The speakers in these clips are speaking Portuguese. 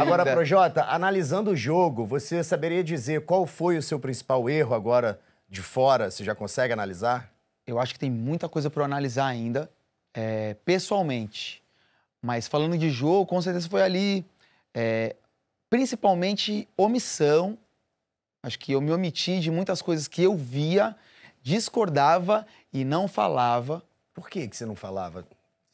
Agora, Projota, analisando o jogo, você saberia dizer qual foi o seu principal erro agora de fora? Você já consegue analisar? Eu acho que tem muita coisa para analisar ainda, é, pessoalmente. Mas falando de jogo, com certeza foi ali. É, principalmente omissão. Acho que eu me omiti de muitas coisas que eu via, discordava e não falava. Por que, que você não falava?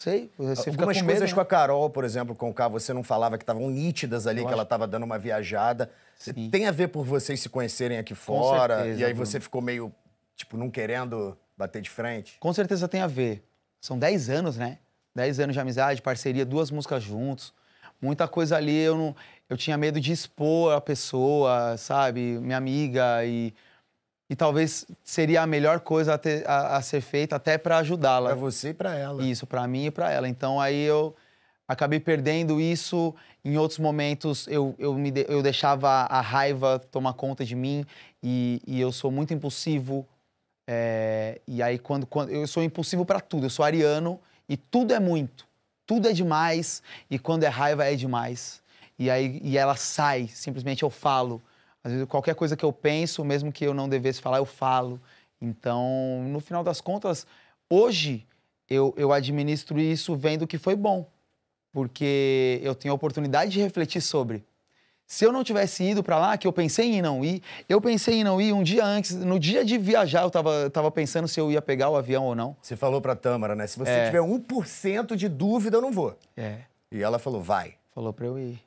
Sei, você Algumas com coisas né? com a Carol, por exemplo, com o K, você não falava que estavam nítidas ali, Eu que acho... ela estava dando uma viajada. Sim. Tem a ver por vocês se conhecerem aqui fora? Certeza, e aí você ficou meio, tipo, não querendo bater de frente? Com certeza tem a ver. São 10 anos, né? 10 anos de amizade, parceria, duas músicas juntos. Muita coisa ali eu não. Eu tinha medo de expor a pessoa, sabe? Minha amiga e e talvez seria a melhor coisa a, ter, a, a ser feita até para ajudá-la. Para você e para ela. Isso, para mim e para ela. Então aí eu acabei perdendo isso. Em outros momentos eu, eu, me de, eu deixava a raiva tomar conta de mim e, e eu sou muito impulsivo. É, e aí quando, quando eu sou impulsivo para tudo. Eu sou ariano e tudo é muito, tudo é demais e quando é raiva é demais. E aí e ela sai. Simplesmente eu falo. Às vezes, qualquer coisa que eu penso, mesmo que eu não devesse falar, eu falo. Então, no final das contas, hoje eu, eu administro isso vendo que foi bom, porque eu tenho a oportunidade de refletir sobre. Se eu não tivesse ido para lá, que eu pensei em não ir, eu pensei em não ir um dia antes, no dia de viajar, eu tava, tava pensando se eu ia pegar o avião ou não. Você falou para Tâmara, né? Se você é. tiver 1% de dúvida, eu não vou. É. E ela falou, vai. Falou para eu ir.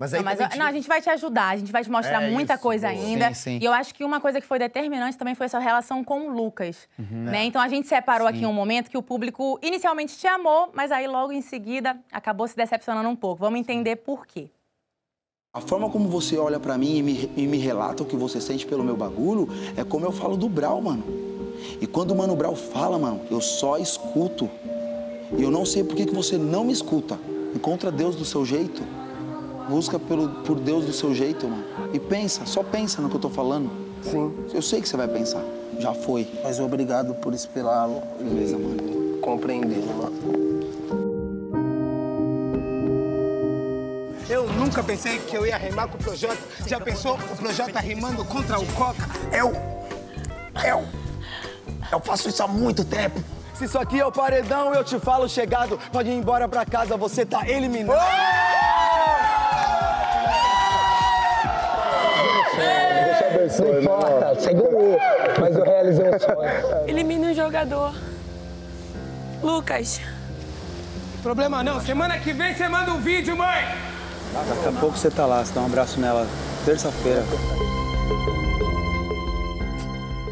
Mas aí não, mas, não, a gente vai te ajudar, a gente vai te mostrar é muita isso, coisa boa. ainda. Sim, sim. E eu acho que uma coisa que foi determinante também foi sua relação com o Lucas. Uhum, né? É. Então a gente separou sim. aqui um momento que o público inicialmente te amou, mas aí logo em seguida acabou se decepcionando um pouco. Vamos entender por quê. A forma como você olha para mim e me, e me relata o que você sente pelo meu bagulho é como eu falo do Brau, mano. E quando o Mano Brau fala, mano, eu só escuto. E eu não sei por que, que você não me escuta. Encontra Deus do seu jeito. Busca pelo, por Deus do seu jeito, mano. E pensa, só pensa no que eu tô falando. Sim. Eu sei que você vai pensar. Já foi. Mas obrigado por esperá-lo. Beleza, mano. Compreender, mano. Eu nunca pensei que eu ia rimar com o Projota. Já pensou o Projota é rimando contra o Coca? Eu... Eu... Eu faço isso há muito tempo. Se isso aqui é o paredão, eu te falo chegado. Pode ir embora pra casa, você tá eliminado. Oh! Né, não importa, você ganhou, mas eu realizei um sonho. Elimine o jogador. Lucas. Problema não, semana que vem você manda um vídeo, mãe! Daqui a pouco você tá lá, você dá um abraço nela terça-feira.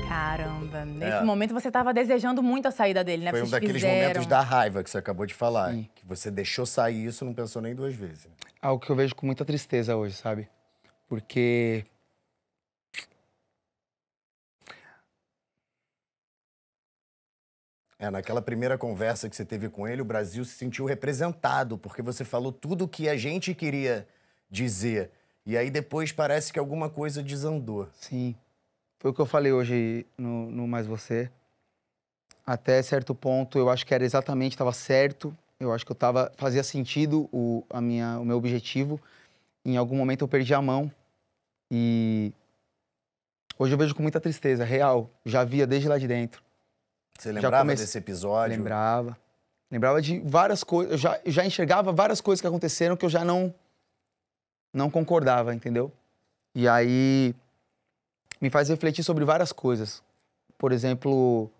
Caramba, nesse é. momento você estava desejando muito a saída dele, né? Foi Vocês um daqueles fizeram... momentos da raiva que você acabou de falar. Sim. Que você deixou sair isso não pensou nem duas vezes. Né? Algo que eu vejo com muita tristeza hoje, sabe? Porque É, naquela primeira conversa que você teve com ele, o Brasil se sentiu representado, porque você falou tudo o que a gente queria dizer. E aí depois parece que alguma coisa desandou. Sim. Foi o que eu falei hoje no, no Mais Você. Até certo ponto, eu acho que era exatamente, estava certo. Eu acho que eu tava, fazia sentido o, a minha, o meu objetivo. Em algum momento eu perdi a mão. E hoje eu vejo com muita tristeza, real. Já via desde lá de dentro. Você lembrava comece... desse episódio? Lembrava. Lembrava de várias coisas. Eu já, eu já enxergava várias coisas que aconteceram que eu já não, não concordava, entendeu? E aí me faz refletir sobre várias coisas. Por exemplo,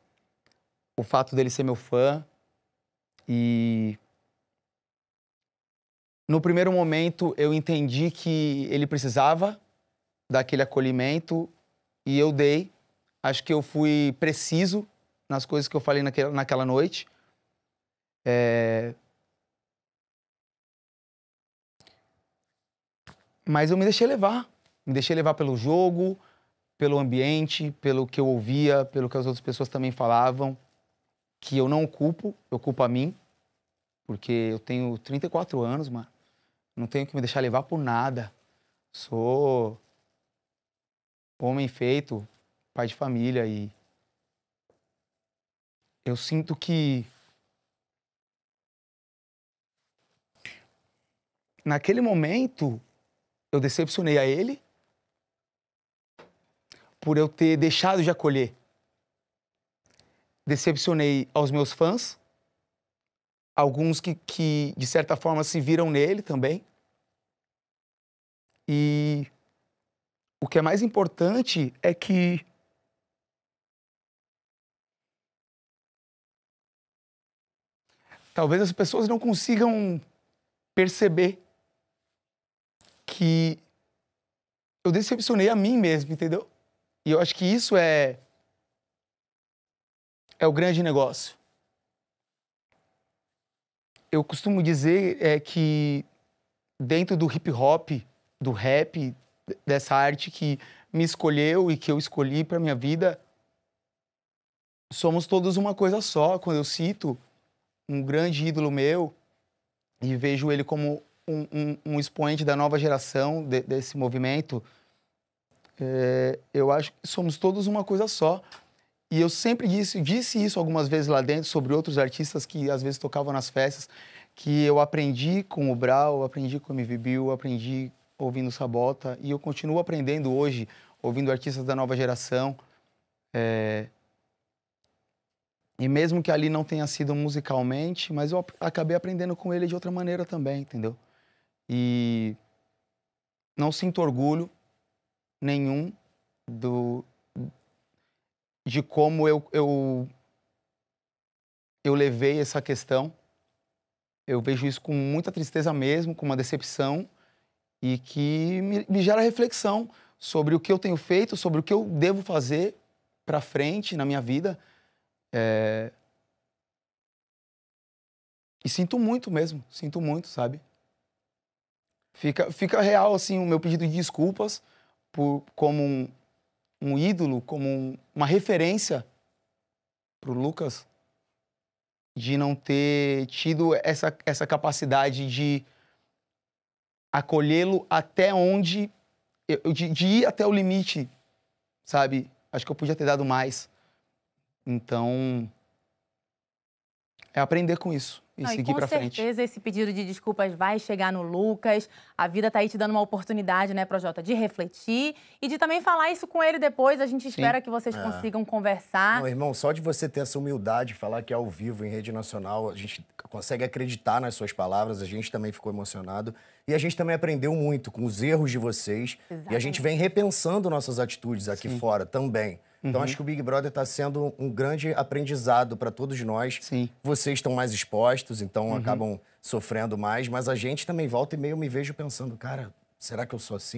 o fato dele ser meu fã e no primeiro momento eu entendi que ele precisava daquele acolhimento e eu dei. Acho que eu fui preciso nas coisas que eu falei naquela, naquela noite. É... Mas eu me deixei levar. Me deixei levar pelo jogo, pelo ambiente, pelo que eu ouvia, pelo que as outras pessoas também falavam. Que eu não culpo, eu culpo a mim. Porque eu tenho 34 anos, mano. Não tenho que me deixar levar por nada. Sou homem feito, pai de família e eu sinto que. Naquele momento, eu decepcionei a ele por eu ter deixado de acolher. Decepcionei aos meus fãs, alguns que, que de certa forma se viram nele também. E o que é mais importante é que talvez as pessoas não consigam perceber que eu decepcionei a mim mesmo, entendeu? E eu acho que isso é é o grande negócio. Eu costumo dizer é, que dentro do hip hop, do rap, dessa arte que me escolheu e que eu escolhi para minha vida, somos todos uma coisa só. Quando eu cito um grande ídolo meu e vejo ele como um, um, um expoente da nova geração de, desse movimento. É, eu acho que somos todos uma coisa só. E eu sempre disse, disse isso algumas vezes lá dentro sobre outros artistas que às vezes tocavam nas festas, que eu aprendi com o Brau, aprendi com o MV Bill, aprendi ouvindo Sabota e eu continuo aprendendo hoje, ouvindo artistas da nova geração. É, e mesmo que ali não tenha sido musicalmente, mas eu acabei aprendendo com ele de outra maneira também, entendeu? E não sinto orgulho nenhum do de como eu eu, eu levei essa questão. Eu vejo isso com muita tristeza mesmo, com uma decepção e que me, me gera reflexão sobre o que eu tenho feito, sobre o que eu devo fazer para frente na minha vida é... E sinto muito mesmo, sinto muito, sabe? Fica, fica real, assim, o meu pedido de desculpas por, como um, um ídolo, como um, uma referência pro Lucas de não ter tido essa, essa capacidade de acolhê-lo até onde... de, de ir até o limite, sabe? Acho que eu podia ter dado mais. Então, é aprender com isso e Não, seguir para frente. Com certeza esse pedido de desculpas vai chegar no Lucas. A vida tá aí te dando uma oportunidade, né, Projota, de refletir e de também falar isso com ele depois. A gente espera Sim. que vocês é. consigam conversar. Não, irmão, só de você ter essa humildade, falar que é ao vivo em rede nacional, a gente consegue acreditar nas suas palavras. A gente também ficou emocionado e a gente também aprendeu muito com os erros de vocês Exatamente. e a gente vem repensando nossas atitudes aqui Sim. fora também. Uhum. Então acho uhum. que o Big Brother está sendo um grande aprendizado para todos nós. Sim. Vocês estão mais expostos, então uhum. acabam sofrendo mais, mas a gente também volta e meio me vejo pensando, cara, será que eu sou assim?